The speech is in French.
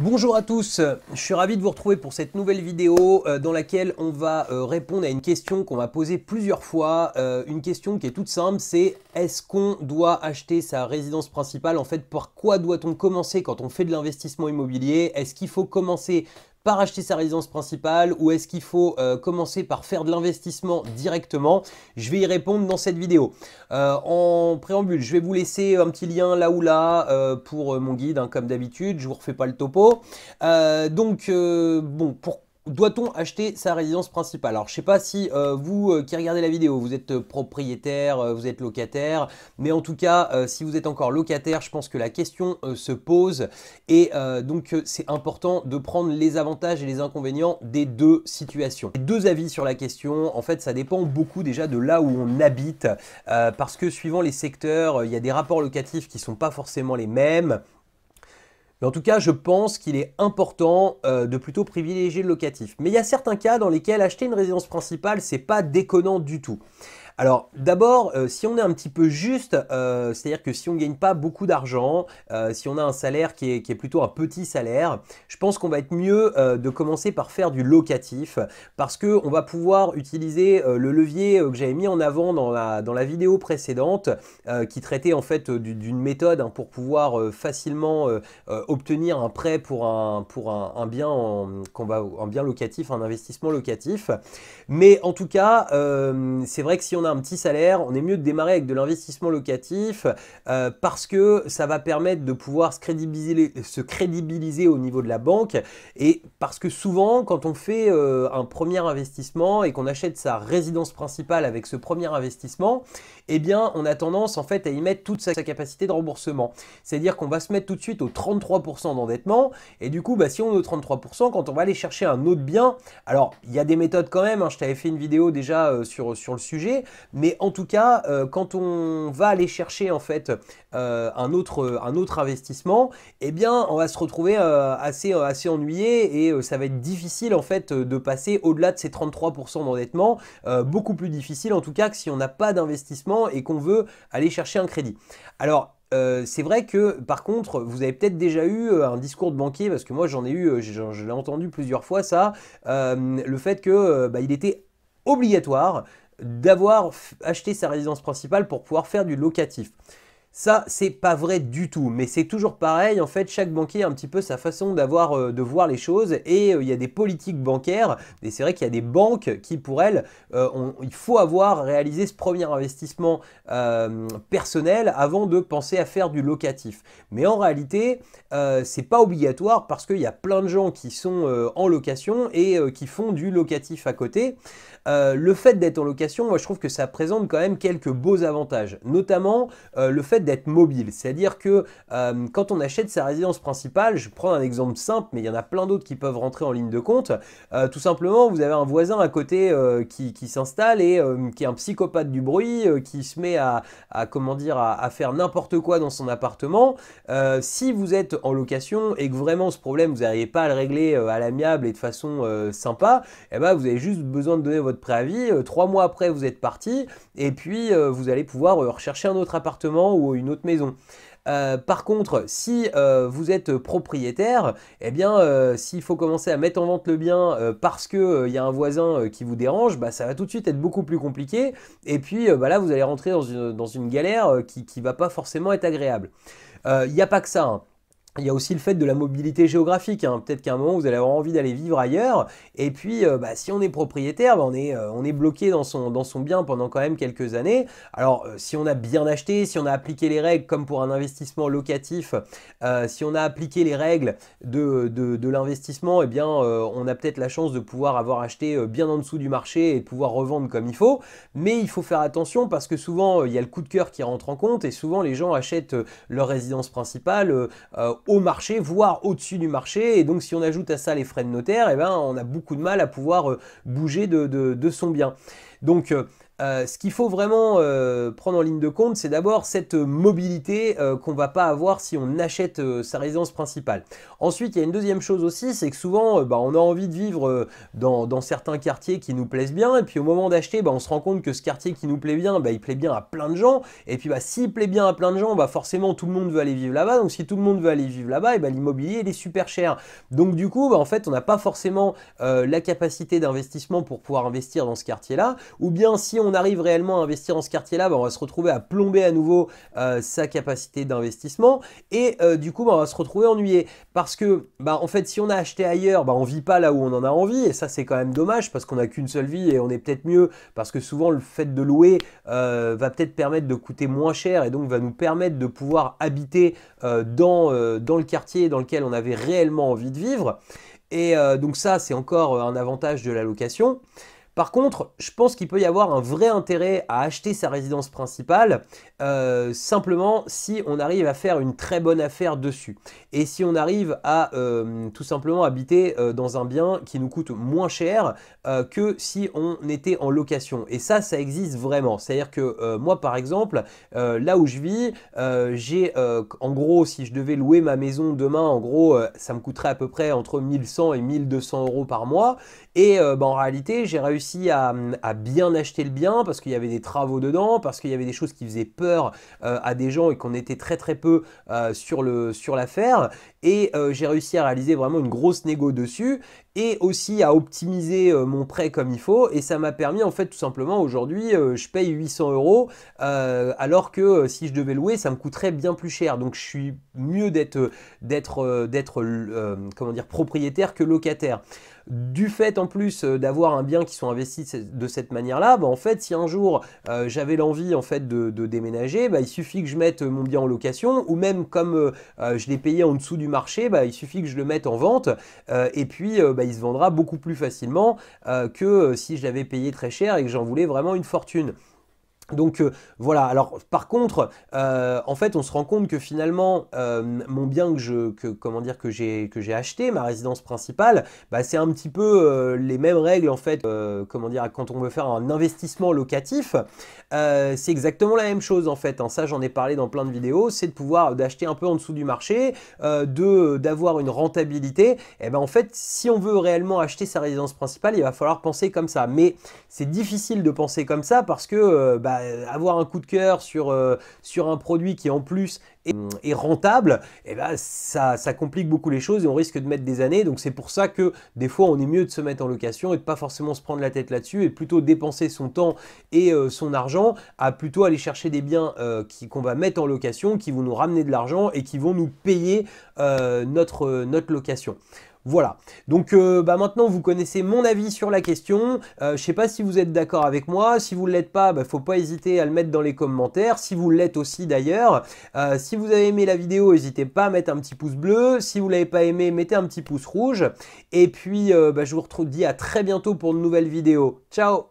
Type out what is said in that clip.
Bonjour à tous, je suis ravi de vous retrouver pour cette nouvelle vidéo euh, dans laquelle on va euh, répondre à une question qu'on va poser plusieurs fois. Euh, une question qui est toute simple, c'est est-ce qu'on doit acheter sa résidence principale En fait, par quoi doit-on commencer quand on fait de l'investissement immobilier Est-ce qu'il faut commencer par acheter sa résidence principale ou est-ce qu'il faut euh, commencer par faire de l'investissement directement Je vais y répondre dans cette vidéo. Euh, en préambule, je vais vous laisser un petit lien là ou là euh, pour mon guide, hein, comme d'habitude. Je vous refais pas le topo. donc, bon, pourquoi doit-on acheter sa résidence principale Alors, je ne sais pas si euh, vous euh, qui regardez la vidéo, vous êtes euh, propriétaire, vous êtes locataire, mais en tout cas, si vous êtes encore locataire, je pense que la question se pose et donc c'est important de prendre les avantages et les inconvénients des deux situations. deux avis sur la question, en fait, ça dépend beaucoup déjà de là où on habite parce que suivant les secteurs, il y a des rapports locatifs qui ne sont pas forcément les mêmes. Mais en tout cas, je pense qu'il est important euh, de plutôt privilégier le locatif. Mais il y a certains cas dans lesquels acheter une résidence principale, c'est pas déconnant du tout. Alors d'abord, euh, si on est un petit peu juste, euh, c'est-à-dire que si on ne gagne pas beaucoup d'argent, euh, si on a un salaire qui est, plutôt un petit salaire, je pense qu'on va être mieux de commencer par faire du locatif parce qu'on va pouvoir utiliser le levier que j'avais mis en avant dans la, dans la vidéo précédente qui traitait en fait d'une méthode hein, pour pouvoir facilement obtenir un prêt pour un, pour un, bien, un bien locatif, un investissement locatif. Mais en tout cas, c'est vrai que si on a un petit salaire, on est mieux de démarrer avec de l'investissement locatif euh, parce que ça va permettre de pouvoir se crédibiliser, au niveau de la banque et parce que souvent quand on fait euh, un premier investissement et qu'on achète sa résidence principale avec ce premier investissement, eh bien on a tendance en fait à y mettre toute sa, capacité de remboursement. C'est-à-dire qu'on va se mettre tout de suite au 33% d'endettement et du coup bah, si on est au 33% quand on va aller chercher un autre bien, alors il y a des méthodes quand même, hein. je t'avais fait une vidéo déjà euh, sur le sujet, mais en tout cas, euh, quand on va aller chercher en fait euh, euh, un, autre, investissement, eh bien, on va se retrouver assez, ennuyé et ça va être difficile en fait de passer au-delà de ces 33% d'endettement. beaucoup plus difficile en tout cas que si on n'a pas d'investissement et qu'on veut aller chercher un crédit. Alors, c'est vrai que par contre, vous avez peut-être déjà eu un discours de banquier, parce que moi j'en ai eu, je, l'ai entendu plusieurs fois ça, le fait qu'il bah, était obligatoire d'avoir acheté sa résidence principale pour pouvoir faire du locatif. Ça, c'est pas vrai du tout, mais c'est toujours pareil. En fait, chaque banquier un petit peu sa façon d'avoir, euh, de voir les choses, et euh, il y a des politiques bancaires. Et c'est vrai qu'il y a des banques qui, pour elles, euh, il faut avoir réalisé ce premier investissement personnel avant de penser à faire du locatif. Mais en réalité, c'est pas obligatoire parce qu'il y a plein de gens qui sont en location et qui font du locatif à côté. le fait d'être en location, moi, je trouve que ça présente quand même quelques beaux avantages, notamment le fait d'être mobile. C'est-à-dire que euh, quand on achète sa résidence principale, je prends un exemple simple, mais il y en a plein d'autres qui peuvent rentrer en ligne de compte. Euh, tout simplement, vous avez un voisin à côté euh, qui, qui s'installe et qui est un psychopathe du bruit, qui se met à, comment dire, à, faire n'importe quoi dans son appartement. si vous êtes en location et que vraiment ce problème, vous n'arrivez pas à le régler à l'amiable et de façon sympa, eh ben, vous avez juste besoin de donner votre préavis. trois mois après, vous êtes parti et puis vous allez pouvoir rechercher un autre appartement ou une autre maison. Euh, par contre, si euh, vous êtes propriétaire, eh bien, euh, s'il faut commencer à mettre en vente le bien parce que il y a un voisin qui vous dérange, bah, ça va tout de suite être beaucoup plus compliqué. Et puis, bah, là, vous allez rentrer dans une, dans une galère qui ne va pas forcément être agréable. Il n'y a pas que ça. Hein il y a aussi le fait de la mobilité géographique. Hein. Peut-être qu'à un moment, vous allez avoir envie d'aller vivre ailleurs. Et puis, euh, bah, si on est propriétaire, bah, euh, on, est, bloqué dans son, bien pendant quand même quelques années. Alors, euh, si on a bien acheté, si on a appliqué les règles comme pour un investissement locatif, si on a appliqué les règles de, l'investissement, eh bien, on a peut-être la chance de pouvoir avoir acheté bien en dessous du marché et pouvoir revendre comme il faut. Mais il faut faire attention parce que souvent, il y a le coup de cœur qui rentre en compte et souvent, les gens achètent leur résidence principale au marché, voire au-dessus du marché. Et donc, si on ajoute à ça les frais de notaire, et eh ben, on a beaucoup de mal à pouvoir euh, bouger de, de son bien. Donc, euh, euh, ce qu'il faut vraiment euh, prendre en ligne de compte, c'est d'abord cette mobilité euh, qu'on ne va pas avoir si on achète sa résidence principale. Ensuite, il y a une deuxième chose aussi, c'est que souvent, bah, on a envie de vivre dans, certains quartiers qui nous plaisent bien, et puis au moment d'acheter, bah, on se rend compte que ce quartier qui nous plaît bien, bah, il plaît bien à plein de gens, et puis s'il plaît bien à plein de gens, forcément tout le monde veut aller vivre là-bas, donc si tout le monde veut aller vivre là-bas, l'immobilier, il est super cher. Donc du coup, en fait, on n'a pas forcément la capacité d'investissement pour pouvoir investir dans ce quartier-là, ou bien si on arrive réellement à investir dans ce quartier-là, bah, on va se retrouver à plomber à nouveau euh, sa capacité d'investissement et euh, du coup, bah, on va se retrouver ennuyé parce que, bah, en fait, si on a acheté ailleurs, bah, on vit pas là où on en a envie et ça, c'est quand même dommage parce qu'on n'a qu'une seule vie et on est peut-être mieux parce que souvent, le fait de louer euh, va peut-être permettre de coûter moins cher et donc va nous permettre de pouvoir habiter dans, dans le quartier dans lequel on avait réellement envie de vivre. Et donc ça, c'est encore un avantage de la location. Par contre, je pense qu'il peut y avoir un vrai intérêt à acheter sa résidence principale, euh, simplement si on arrive à faire une très bonne affaire dessus. Et si on arrive à euh, tout simplement habiter euh, dans un bien qui nous coûte moins cher que si on était en location. Et ça, ça existe vraiment. C'est-à-dire que moi, par exemple, là où je vis, j'ai en gros, si je devais louer ma maison demain, en gros, ça me coûterait à peu près entre 1100 et 1200 euros par mois. Et bah, en réalité, j'ai réussi à, bien acheter le bien parce qu'il y avait des travaux dedans, parce qu'il y avait des choses qui faisaient peur euh, à des gens et qu'on était très très peu euh, le sur l'affaire. et euh, j'ai réussi à réaliser vraiment une grosse négo dessus et aussi à optimiser euh, mon prêt comme il faut. Et ça m'a permis, en fait, tout simplement, aujourd'hui, euh, je paye 800 euros, euh, alors que si je devais louer, ça me coûterait bien plus cher. Donc, je suis mieux d'être, d'être, d'être, comment dire, propriétaire que locataire du fait en plus d'avoir un bien qui sont investis de cette manière-là, bah en fait, si un jour j'avais l'envie en fait de, déménager, bah, il suffit que je mette mon bien en location ou même comme je l'ai payé en dessous du marché, bah, il suffit que je le mette en vente et puis bah, il se vendra beaucoup plus facilement euh, que euh, si je l'avais payé très cher et que j'en voulais vraiment une fortune. Donc euh, voilà, alors par contre, euh, en fait, on se rend compte que finalement, euh, mon bien que je, que, comment dire, que j'ai, que j'ai acheté, ma résidence principale, bah, c'est un petit peu les mêmes règles en fait, comment dire, quand on veut faire un investissement locatif, c'est exactement la même chose en fait. Hein. Ça, j'en ai parlé dans plein de vidéos, c'est de pouvoir d'acheter un peu en dessous du marché, de, d'avoir une rentabilité. Et eh ben en fait, si on veut réellement acheter sa résidence principale, il va falloir penser comme ça. Mais c'est difficile de penser comme ça parce que bah, euh, avoir un coup de cœur euh, sur, un produit qui en plus est, hum, rentable, eh ben, ça, complique beaucoup les choses et on risque de mettre des années. Donc c'est pour ça que des fois on est mieux de se mettre en location et de pas forcément se prendre la tête là-dessus et plutôt dépenser son temps et euh, son argent à plutôt aller chercher des biens qu'on va mettre en location, qui vont nous ramener de l'argent et qui vont nous payer notre location. Voilà. Donc euh, bah, maintenant, vous connaissez mon avis sur la question. Euh, je ne sais pas si vous êtes d'accord avec moi. Si vous ne l'êtes pas, il bah, ne faut pas hésiter à le mettre dans les commentaires. Si vous l'êtes aussi d'ailleurs. Euh, si vous avez aimé la vidéo, n'hésitez pas à mettre un petit pouce bleu. Si vous ne l'avez pas aimé, mettez un petit pouce rouge. Et puis, bah, je vous retrouve dis à très bientôt pour de nouvelles vidéos. Ciao